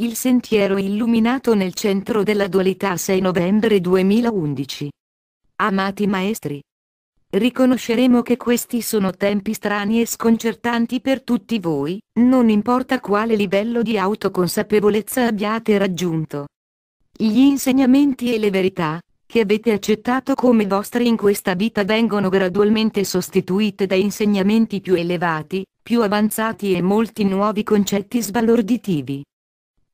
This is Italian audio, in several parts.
Il sentiero illuminato nel centro della dualità 6 novembre 2011. Amati maestri. Riconosceremo che questi sono tempi strani e sconcertanti per tutti voi, non importa quale livello di autoconsapevolezza abbiate raggiunto. Gli insegnamenti e le verità, che avete accettato come vostri in questa vita vengono gradualmente sostituite da insegnamenti più elevati, più avanzati e molti nuovi concetti sbalorditivi.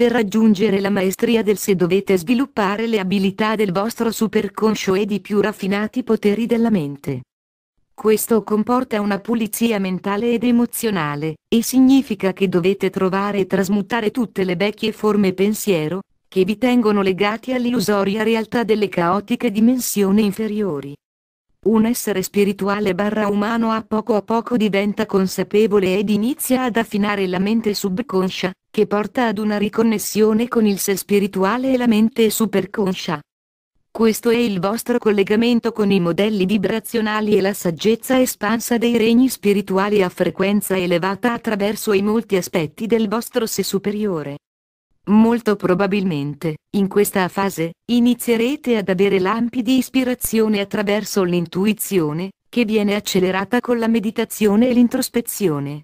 Per raggiungere la maestria del se dovete sviluppare le abilità del vostro superconscio ed i più raffinati poteri della mente. Questo comporta una pulizia mentale ed emozionale, e significa che dovete trovare e trasmutare tutte le vecchie forme pensiero, che vi tengono legati all'illusoria realtà delle caotiche dimensioni inferiori. Un essere spirituale barra umano a poco a poco diventa consapevole ed inizia ad affinare la mente subconscia, che porta ad una riconnessione con il sé spirituale e la mente superconscia. Questo è il vostro collegamento con i modelli vibrazionali e la saggezza espansa dei regni spirituali a frequenza elevata attraverso i molti aspetti del vostro sé superiore. Molto probabilmente, in questa fase, inizierete ad avere lampi di ispirazione attraverso l'intuizione, che viene accelerata con la meditazione e l'introspezione.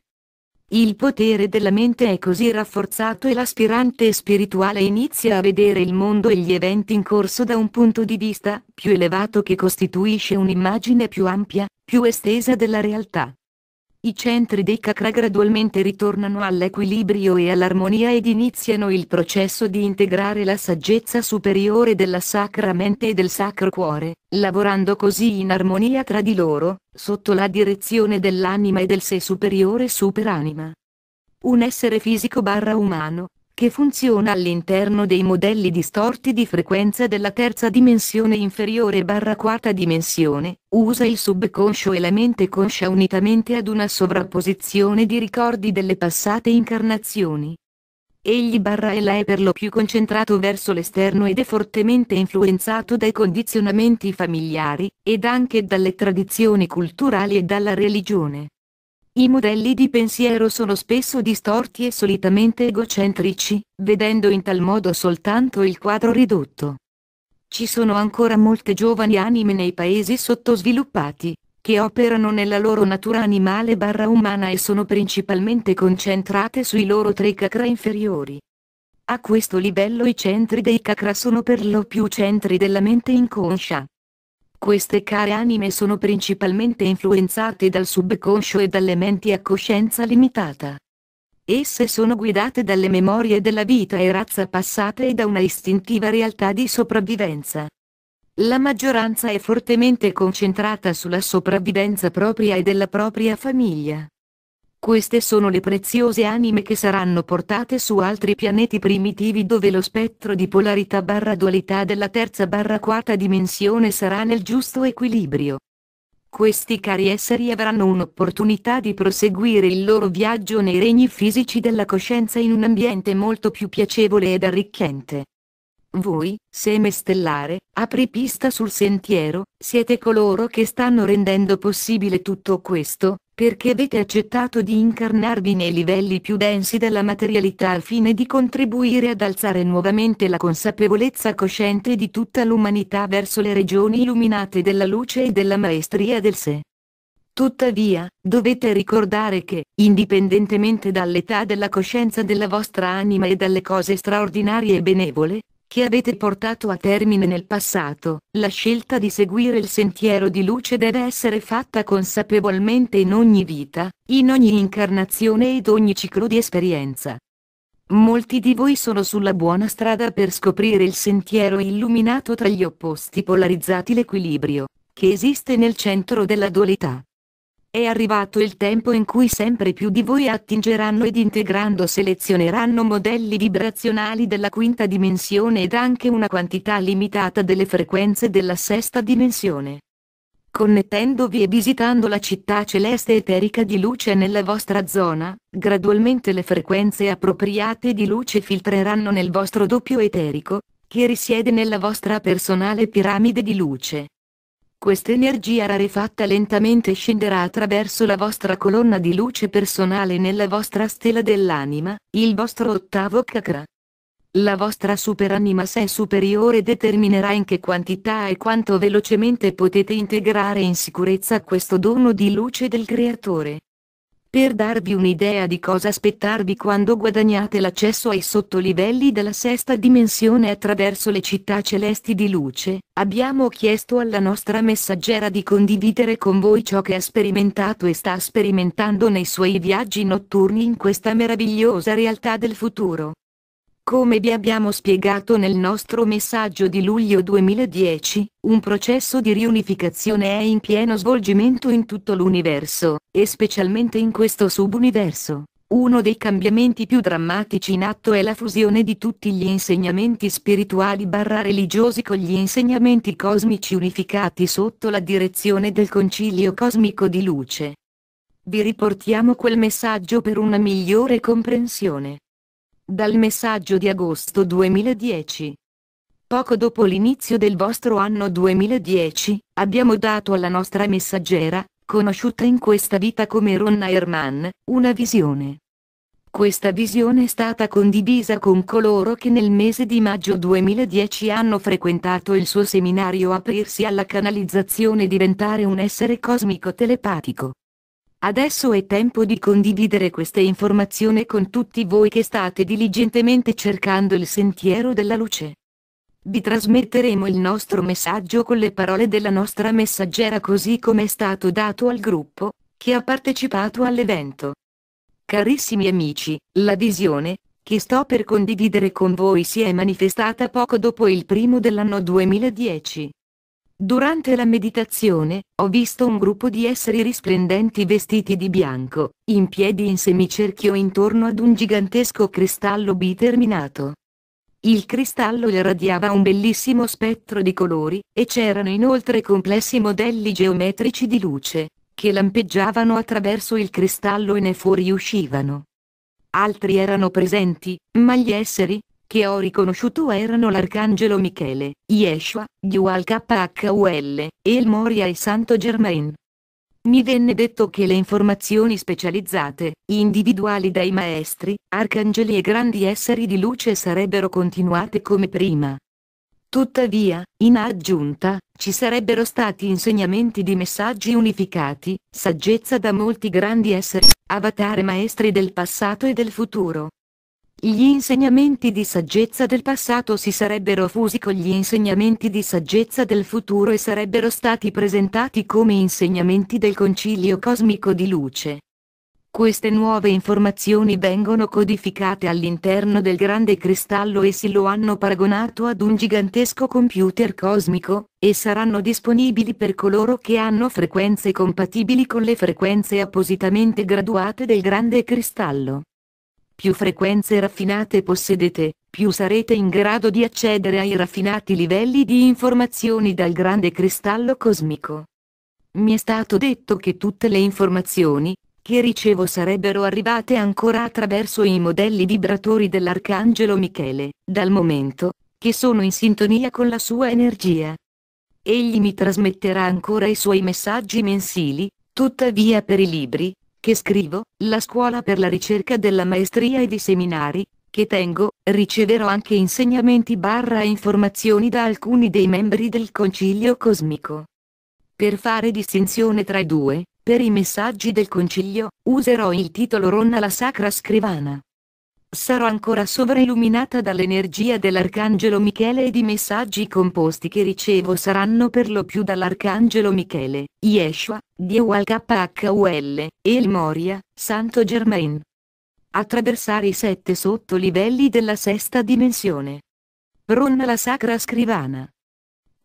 Il potere della mente è così rafforzato e l'aspirante spirituale inizia a vedere il mondo e gli eventi in corso da un punto di vista più elevato che costituisce un'immagine più ampia, più estesa della realtà i centri dei cacra gradualmente ritornano all'equilibrio e all'armonia ed iniziano il processo di integrare la saggezza superiore della sacra mente e del sacro cuore, lavorando così in armonia tra di loro, sotto la direzione dell'anima e del sé superiore superanima. Un essere fisico barra umano, che funziona all'interno dei modelli distorti di frequenza della terza dimensione inferiore barra quarta dimensione, usa il subconscio e la mente conscia unitamente ad una sovrapposizione di ricordi delle passate incarnazioni. Egli barra e la è per lo più concentrato verso l'esterno ed è fortemente influenzato dai condizionamenti familiari, ed anche dalle tradizioni culturali e dalla religione. I modelli di pensiero sono spesso distorti e solitamente egocentrici, vedendo in tal modo soltanto il quadro ridotto. Ci sono ancora molte giovani anime nei paesi sottosviluppati, che operano nella loro natura animale barra umana e sono principalmente concentrate sui loro tre cacra inferiori. A questo livello i centri dei cacra sono per lo più centri della mente inconscia. Queste care anime sono principalmente influenzate dal subconscio e dalle menti a coscienza limitata. Esse sono guidate dalle memorie della vita e razza passata e da una istintiva realtà di sopravvivenza. La maggioranza è fortemente concentrata sulla sopravvivenza propria e della propria famiglia. Queste sono le preziose anime che saranno portate su altri pianeti primitivi dove lo spettro di polarità barra dualità della terza barra quarta dimensione sarà nel giusto equilibrio. Questi cari esseri avranno un'opportunità di proseguire il loro viaggio nei regni fisici della coscienza in un ambiente molto più piacevole ed arricchente. Voi, seme stellare, apripista sul sentiero, siete coloro che stanno rendendo possibile tutto questo, perché avete accettato di incarnarvi nei livelli più densi della materialità al fine di contribuire ad alzare nuovamente la consapevolezza cosciente di tutta l'umanità verso le regioni illuminate della luce e della maestria del sé. Tuttavia, dovete ricordare che, indipendentemente dall'età della coscienza della vostra anima e dalle cose straordinarie e benevole, che avete portato a termine nel passato, la scelta di seguire il sentiero di luce deve essere fatta consapevolmente in ogni vita, in ogni incarnazione ed ogni ciclo di esperienza. Molti di voi sono sulla buona strada per scoprire il sentiero illuminato tra gli opposti polarizzati l'equilibrio, che esiste nel centro della dualità. È arrivato il tempo in cui sempre più di voi attingeranno ed integrando selezioneranno modelli vibrazionali della quinta dimensione ed anche una quantità limitata delle frequenze della sesta dimensione. Connettendovi e visitando la città celeste eterica di luce nella vostra zona, gradualmente le frequenze appropriate di luce filtreranno nel vostro doppio eterico, che risiede nella vostra personale piramide di luce. Questa energia rarefatta lentamente scenderà attraverso la vostra colonna di luce personale nella vostra stella dell'anima, il vostro ottavo chakra. La vostra superanima se superiore determinerà in che quantità e quanto velocemente potete integrare in sicurezza questo dono di luce del Creatore. Per darvi un'idea di cosa aspettarvi quando guadagnate l'accesso ai sottolivelli della sesta dimensione attraverso le città celesti di luce, abbiamo chiesto alla nostra messaggera di condividere con voi ciò che ha sperimentato e sta sperimentando nei suoi viaggi notturni in questa meravigliosa realtà del futuro. Come vi abbiamo spiegato nel nostro messaggio di luglio 2010, un processo di riunificazione è in pieno svolgimento in tutto l'universo, e specialmente in questo subuniverso. Uno dei cambiamenti più drammatici in atto è la fusione di tutti gli insegnamenti spirituali barra religiosi con gli insegnamenti cosmici unificati sotto la direzione del Concilio Cosmico di Luce. Vi riportiamo quel messaggio per una migliore comprensione. Dal messaggio di agosto 2010. Poco dopo l'inizio del vostro anno 2010, abbiamo dato alla nostra messaggera, conosciuta in questa vita come Ronna Herman, una visione. Questa visione è stata condivisa con coloro che nel mese di maggio 2010 hanno frequentato il suo seminario Aprirsi alla canalizzazione e diventare un essere cosmico telepatico. Adesso è tempo di condividere questa informazione con tutti voi che state diligentemente cercando il sentiero della luce. Vi trasmetteremo il nostro messaggio con le parole della nostra messaggera così come è stato dato al gruppo, che ha partecipato all'evento. Carissimi amici, la visione, che sto per condividere con voi si è manifestata poco dopo il primo dell'anno 2010. Durante la meditazione, ho visto un gruppo di esseri risplendenti vestiti di bianco, in piedi in semicerchio intorno ad un gigantesco cristallo biterminato. Il cristallo irradiava un bellissimo spettro di colori, e c'erano inoltre complessi modelli geometrici di luce, che lampeggiavano attraverso il cristallo e ne fuoriuscivano. Altri erano presenti, ma gli esseri, che ho riconosciuto erano l'Arcangelo Michele, Yeshua, Dual KHUL, El Moria e Santo Germain. Mi venne detto che le informazioni specializzate, individuali dai maestri, arcangeli e grandi esseri di luce sarebbero continuate come prima. Tuttavia, in aggiunta, ci sarebbero stati insegnamenti di messaggi unificati, saggezza da molti grandi esseri, avatar maestri del passato e del futuro, gli insegnamenti di saggezza del passato si sarebbero fusi con gli insegnamenti di saggezza del futuro e sarebbero stati presentati come insegnamenti del concilio cosmico di luce. Queste nuove informazioni vengono codificate all'interno del grande cristallo e si lo hanno paragonato ad un gigantesco computer cosmico, e saranno disponibili per coloro che hanno frequenze compatibili con le frequenze appositamente graduate del grande cristallo più frequenze raffinate possedete, più sarete in grado di accedere ai raffinati livelli di informazioni dal grande cristallo cosmico. Mi è stato detto che tutte le informazioni, che ricevo sarebbero arrivate ancora attraverso i modelli vibratori dell'Arcangelo Michele, dal momento che sono in sintonia con la sua energia. Egli mi trasmetterà ancora i suoi messaggi mensili, tuttavia per i libri, che scrivo, la scuola per la ricerca della maestria e di seminari, che tengo, riceverò anche insegnamenti barra informazioni da alcuni dei membri del Concilio Cosmico. Per fare distinzione tra i due, per i messaggi del Concilio, userò il titolo Ronna la Sacra Scrivana sarò ancora sovrailluminata dall'energia dell'Arcangelo Michele ed i messaggi composti che ricevo saranno per lo più dall'Arcangelo Michele, Yeshua, Dio al KHUL, El Moria, Santo Germain. Attraversare i sette sottolivelli della sesta dimensione. Ronna la sacra scrivana.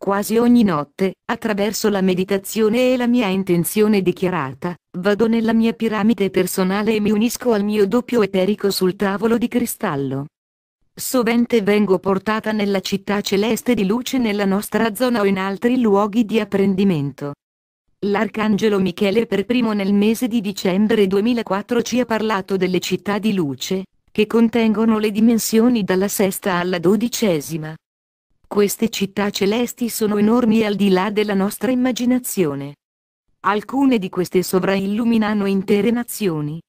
Quasi ogni notte, attraverso la meditazione e la mia intenzione dichiarata, vado nella mia piramide personale e mi unisco al mio doppio eterico sul tavolo di cristallo. Sovente vengo portata nella città celeste di luce nella nostra zona o in altri luoghi di apprendimento. L'arcangelo Michele per primo nel mese di dicembre 2004 ci ha parlato delle città di luce, che contengono le dimensioni dalla sesta alla dodicesima, queste città celesti sono enormi al di là della nostra immaginazione. Alcune di queste sovrailluminano intere nazioni.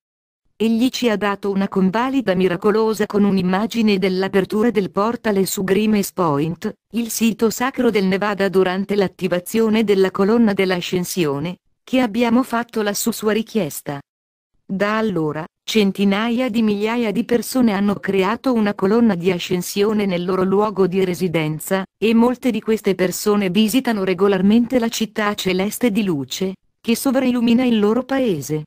Egli ci ha dato una convalida miracolosa con un'immagine dell'apertura del portale su Grimes Point, il sito sacro del Nevada durante l'attivazione della colonna dell'ascensione, che abbiamo fatto la sua richiesta. Da allora, Centinaia di migliaia di persone hanno creato una colonna di ascensione nel loro luogo di residenza, e molte di queste persone visitano regolarmente la città celeste di luce, che sovraillumina il loro paese.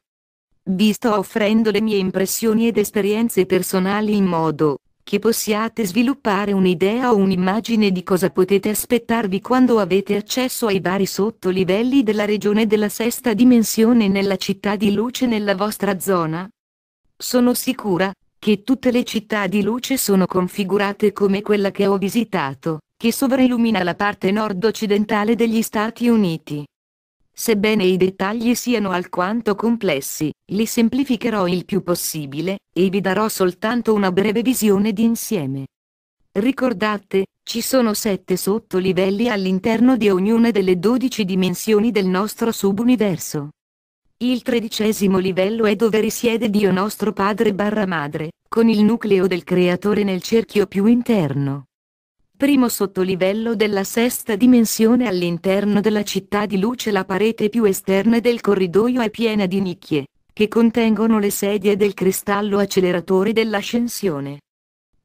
Vi sto offrendo le mie impressioni ed esperienze personali in modo che possiate sviluppare un'idea o un'immagine di cosa potete aspettarvi quando avete accesso ai vari sottolivelli della regione della sesta dimensione nella città di luce nella vostra zona, sono sicura che tutte le città di luce sono configurate come quella che ho visitato, che sovraillumina la parte nord-occidentale degli Stati Uniti. Sebbene i dettagli siano alquanto complessi, li semplificherò il più possibile, e vi darò soltanto una breve visione d'insieme. Ricordate, ci sono sette sottolivelli all'interno di ognuna delle dodici dimensioni del nostro subuniverso. Il tredicesimo livello è dove risiede Dio nostro Padre barra Madre, con il nucleo del Creatore nel cerchio più interno. Primo sottolivello della sesta dimensione all'interno della città di luce la parete più esterna del corridoio è piena di nicchie, che contengono le sedie del cristallo acceleratore dell'ascensione.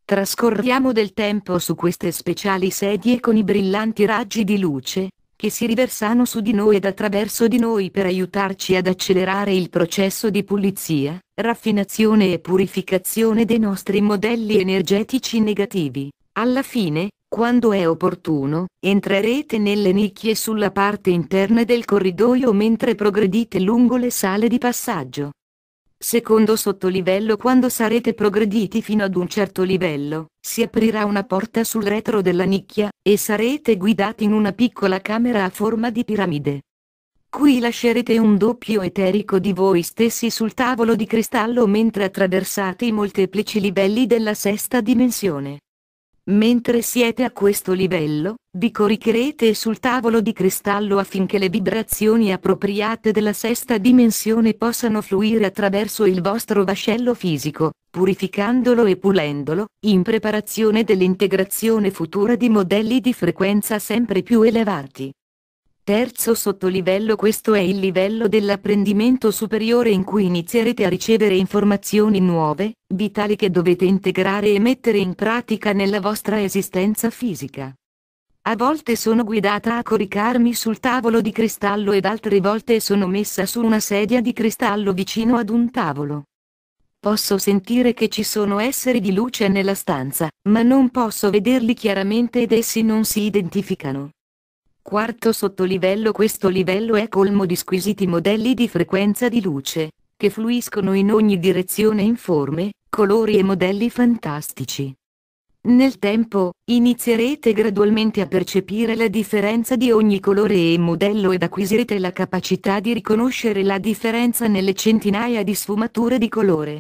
Trascorriamo del tempo su queste speciali sedie con i brillanti raggi di luce, che si riversano su di noi ed attraverso di noi per aiutarci ad accelerare il processo di pulizia, raffinazione e purificazione dei nostri modelli energetici negativi. Alla fine, quando è opportuno, entrerete nelle nicchie sulla parte interna del corridoio mentre progredite lungo le sale di passaggio. Secondo sottolivello quando sarete progrediti fino ad un certo livello, si aprirà una porta sul retro della nicchia, e sarete guidati in una piccola camera a forma di piramide. Qui lascerete un doppio eterico di voi stessi sul tavolo di cristallo mentre attraversate i molteplici livelli della sesta dimensione. Mentre siete a questo livello, vi coricherete sul tavolo di cristallo affinché le vibrazioni appropriate della sesta dimensione possano fluire attraverso il vostro vascello fisico, purificandolo e pulendolo, in preparazione dell'integrazione futura di modelli di frequenza sempre più elevati. Terzo sottolivello Questo è il livello dell'apprendimento superiore in cui inizierete a ricevere informazioni nuove, vitali che dovete integrare e mettere in pratica nella vostra esistenza fisica. A volte sono guidata a coricarmi sul tavolo di cristallo ed altre volte sono messa su una sedia di cristallo vicino ad un tavolo. Posso sentire che ci sono esseri di luce nella stanza, ma non posso vederli chiaramente ed essi non si identificano. Quarto sottolivello Questo livello è colmo di squisiti modelli di frequenza di luce, che fluiscono in ogni direzione in forme, colori e modelli fantastici. Nel tempo, inizierete gradualmente a percepire la differenza di ogni colore e modello ed acquisirete la capacità di riconoscere la differenza nelle centinaia di sfumature di colore.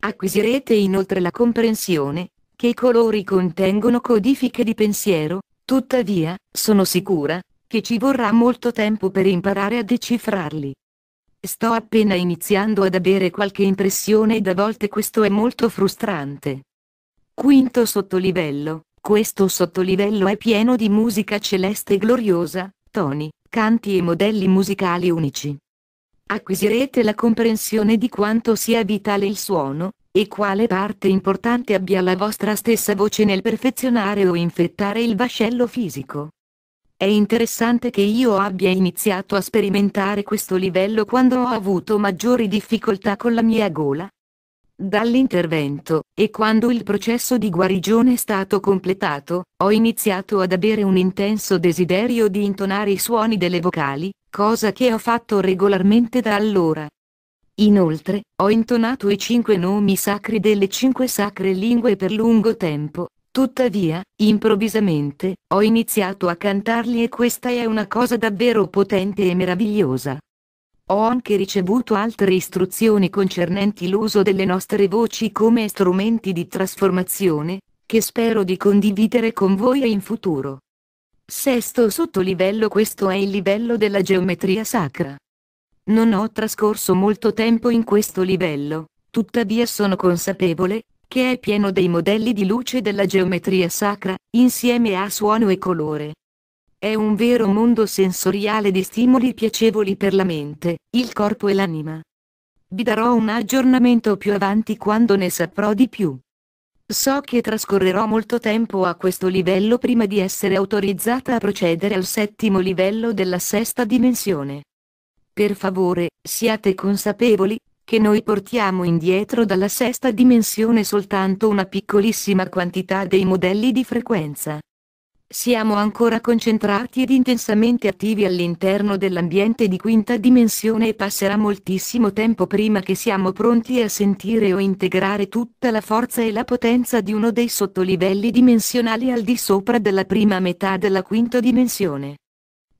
Acquisirete inoltre la comprensione, che i colori contengono codifiche di pensiero, Tuttavia, sono sicura, che ci vorrà molto tempo per imparare a decifrarli. Sto appena iniziando ad avere qualche impressione ed a volte questo è molto frustrante. Quinto sottolivello, questo sottolivello è pieno di musica celeste e gloriosa, toni, canti e modelli musicali unici acquisirete la comprensione di quanto sia vitale il suono, e quale parte importante abbia la vostra stessa voce nel perfezionare o infettare il vascello fisico. È interessante che io abbia iniziato a sperimentare questo livello quando ho avuto maggiori difficoltà con la mia gola. Dall'intervento, e quando il processo di guarigione è stato completato, ho iniziato ad avere un intenso desiderio di intonare i suoni delle vocali, cosa che ho fatto regolarmente da allora. Inoltre, ho intonato i cinque nomi sacri delle cinque sacre lingue per lungo tempo, tuttavia, improvvisamente, ho iniziato a cantarli e questa è una cosa davvero potente e meravigliosa. Ho anche ricevuto altre istruzioni concernenti l'uso delle nostre voci come strumenti di trasformazione, che spero di condividere con voi in futuro. Sesto sottolivello Questo è il livello della geometria sacra. Non ho trascorso molto tempo in questo livello, tuttavia sono consapevole, che è pieno dei modelli di luce della geometria sacra, insieme a suono e colore. È un vero mondo sensoriale di stimoli piacevoli per la mente, il corpo e l'anima. Vi darò un aggiornamento più avanti quando ne saprò di più. So che trascorrerò molto tempo a questo livello prima di essere autorizzata a procedere al settimo livello della sesta dimensione. Per favore, siate consapevoli, che noi portiamo indietro dalla sesta dimensione soltanto una piccolissima quantità dei modelli di frequenza siamo ancora concentrati ed intensamente attivi all'interno dell'ambiente di quinta dimensione e passerà moltissimo tempo prima che siamo pronti a sentire o integrare tutta la forza e la potenza di uno dei sottolivelli dimensionali al di sopra della prima metà della quinta dimensione.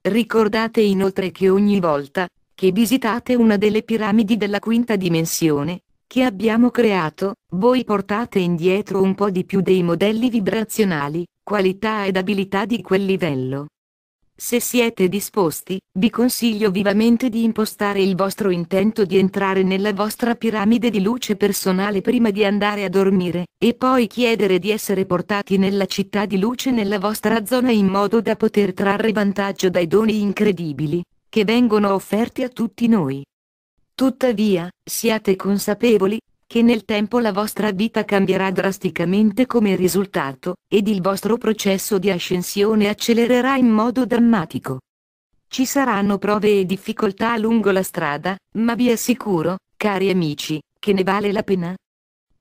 Ricordate inoltre che ogni volta che visitate una delle piramidi della quinta dimensione, che abbiamo creato, voi portate indietro un po' di più dei modelli vibrazionali, qualità ed abilità di quel livello. Se siete disposti, vi consiglio vivamente di impostare il vostro intento di entrare nella vostra piramide di luce personale prima di andare a dormire, e poi chiedere di essere portati nella città di luce nella vostra zona in modo da poter trarre vantaggio dai doni incredibili, che vengono offerti a tutti noi. Tuttavia, siate consapevoli che nel tempo la vostra vita cambierà drasticamente come risultato, ed il vostro processo di ascensione accelererà in modo drammatico. Ci saranno prove e difficoltà lungo la strada, ma vi assicuro, cari amici, che ne vale la pena.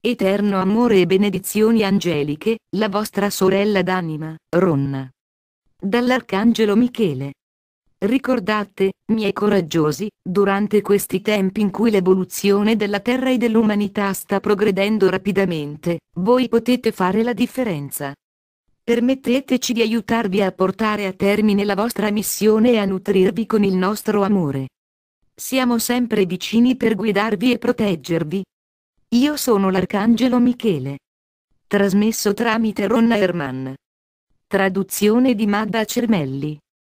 Eterno amore e benedizioni angeliche, la vostra sorella d'anima, Ronna. Dall'Arcangelo Michele. Ricordate, miei coraggiosi, durante questi tempi in cui l'evoluzione della Terra e dell'umanità sta progredendo rapidamente, voi potete fare la differenza. Permetteteci di aiutarvi a portare a termine la vostra missione e a nutrirvi con il nostro amore. Siamo sempre vicini per guidarvi e proteggervi. Io sono l'Arcangelo Michele. Trasmesso tramite Ronna Herman. Traduzione di Madda Cermelli.